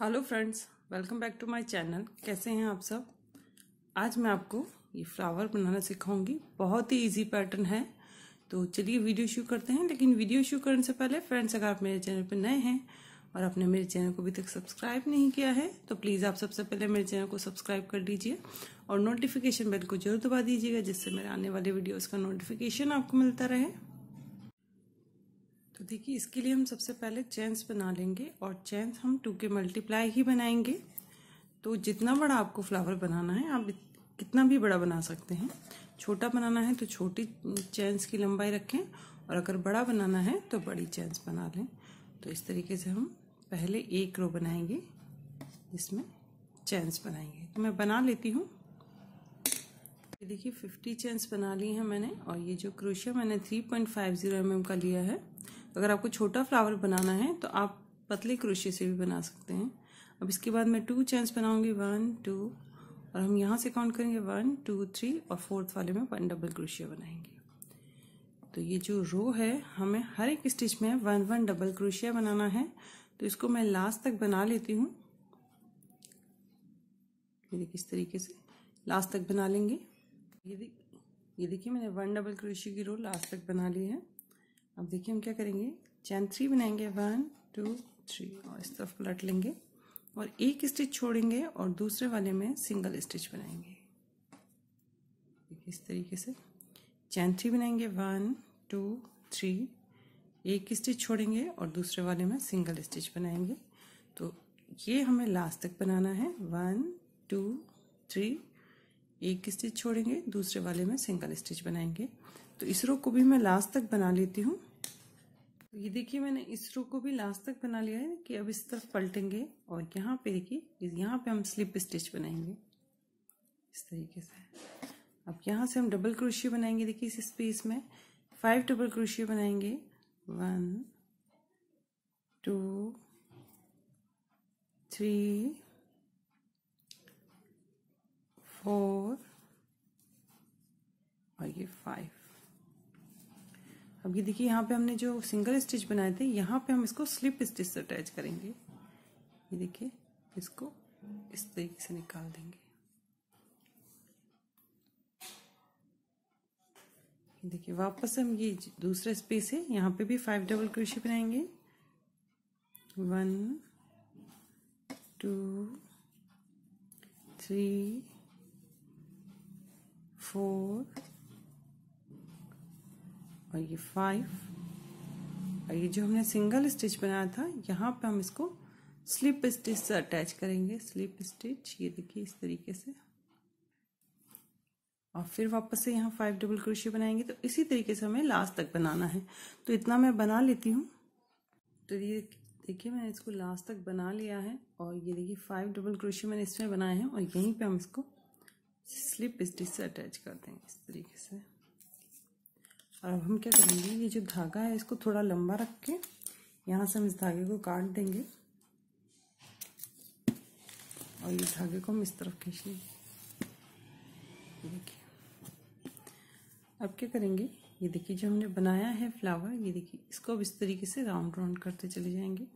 hello friends welcome back to my channel कैसे हैं आप सब आज मैं आपको ये फ्लावर बनाना सिखाऊंगी बहुत ही इजी पैटर्न है तो चलिए वीडियो शुरू करते हैं लेकिन वीडियो शुरू करने से पहले फ्रेंड्स अगर आप मेरे चैनल पर नए हैं और आपने मेरे चैनल को अभी तक सब्सक्राइब नहीं किया है तो प्लीज़ आप सबसे पहले मेरे चैनल को सब्सक्राइब कर लीजिए और नोटिफिकेशन बेल को जरूर दबा दीजिएगा जिससे मेरे आने वाले वीडियोज़ का नोटिफिकेशन आपको मिलता रहे तो देखिए इसके लिए हम सबसे पहले चेन्स बना लेंगे और चेन्स हम टू के मल्टीप्लाई ही बनाएंगे तो जितना बड़ा आपको फ्लावर बनाना है आप कितना भी बड़ा बना सकते हैं छोटा बनाना है तो छोटी चैंस की लंबाई रखें और अगर बड़ा बनाना है तो बड़ी चेन्स बना लें तो इस तरीके से हम पहले एक रो बनाएंगे जिसमें चैंस बनाएंगे तो मैं बना लेती हूँ ये देखिए 50 चेन्स बना ली हैं मैंने और ये जो क्रोशिया मैंने 3.50 पॉइंट mm का लिया है अगर आपको छोटा फ्लावर बनाना है तो आप पतले क्रोशिए से भी बना सकते हैं अब इसके बाद मैं टू चेन्स बनाऊंगी वन टू और हम यहाँ से काउंट करेंगे वन टू थ्री और फोर्थ वाले में वन डबल क्रोशिया बनाएंगे तो ये जो रो है हमें हर एक स्टिच में वन वन डबल क्रोशिया बनाना है तो इसको मैं लास्ट तक बना लेती हूँ ये देखिए इस तरीके से लास्ट तक बना लेंगे ये ये देखिए मैंने वन डबल क्रोशिया की रो लास्ट तक बना ली है अब देखिए हम क्या करेंगे चैन थ्री बनाएंगे वन टू थ्री और इस तरफ पलट लेंगे और एक स्टिच छोड़ेंगे और दूसरे वाले में सिंगल स्टिच बनाएंगे इस तरीके से चैन थ्री बनाएंगे वन टू थ्री एक स्टिच छोड़ेंगे और दूसरे वाले में सिंगल स्टिच बनाएंगे तो ये हमें लास्ट तक बनाना है वन टू थ्री एक स्टिच छोड़ेंगे दूसरे वाले में सिंगल स्टिच बनाएंगे तो इसरो को भी मैं लास्ट तक बना लेती हूँ तो ये देखिए मैंने इसरो को भी लास्ट तक बना लिया है कि अब इस तरफ पलटेंगे और यहाँ पे देखिए यहाँ पे हम स्लिप स्टिच बनाएंगे इस तरीके से अब यहाँ से हम डबल क्रोशिया बनाएंगे देखिए इस स्पेस में फाइव डबल क्रोशिया बनाएंगे वन टू थ्री फोर और ये फाइव अब ये देखिए यहाँ पे हमने जो सिंगल स्टिच बनाए थे यहाँ पे हम इसको स्लिप स्टिच से अटैच करेंगे ये देखिए इसको इस तरीके से निकाल देंगे देखिए वापस हम ये दूसरा स्पेस है यहाँ पे भी फाइव डबल क्रोशिया बनाएंगे वन टू थ्री फोर और ये फाइव और ये जो हमने सिंगल स्टिच बनाया था यहाँ पे हम इसको स्लिप स्टिच से अटैच करेंगे स्लिप स्टिच ये देखिए इस तरीके से और फिर वापस से यहाँ फाइव डबल क्रोशिया बनाएंगे तो इसी तरीके से हमें लास्ट तक बनाना है तो इतना मैं बना लेती हूँ तो ये देखिए मैंने इसको लास्ट तक बना लिया है और ये देखिए फाइव डबल क्रोशिया मैंने इसमें बनाए हैं और यहीं पे हम इसको स्लिप स्टिच से अटैच कर देंगे इस तरीके से अब हम क्या करेंगे ये जो धागा है इसको थोड़ा लंबा रख के यहाँ से हम इस धागे को काट देंगे और ये धागे को हम इस तरफ खींच लेंगे देखिए अब क्या करेंगे ये देखिए जो हमने बनाया है फ्लावर ये देखिए इसको अब इस तरीके से राउंड राउंड करते चले जाएंगे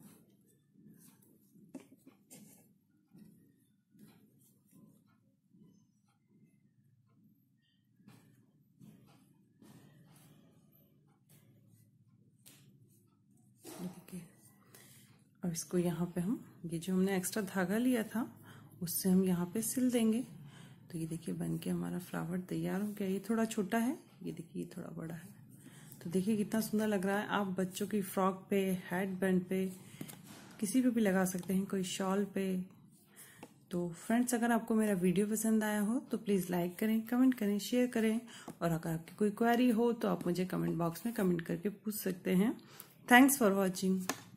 अब इसको यहाँ पे हम ये जो हमने एक्स्ट्रा धागा लिया था उससे हम यहाँ पे सिल देंगे तो ये देखिए बन के हमारा फ्लावर तैयार हो गया ये थोड़ा छोटा है ये देखिए ये थोड़ा बड़ा है तो देखिए कितना सुंदर लग रहा है आप बच्चों की फ्रॉक पे हेड बैंड पे किसी पे भी लगा सकते हैं कोई शॉल पे तो फ्रेंड्स अगर आपको मेरा वीडियो पसंद आया हो तो प्लीज़ लाइक करें कमेंट करें शेयर करें और अगर आपकी कोई क्वेरी हो तो आप मुझे कमेंट बॉक्स में कमेंट करके पूछ सकते हैं थैंक्स फॉर वॉचिंग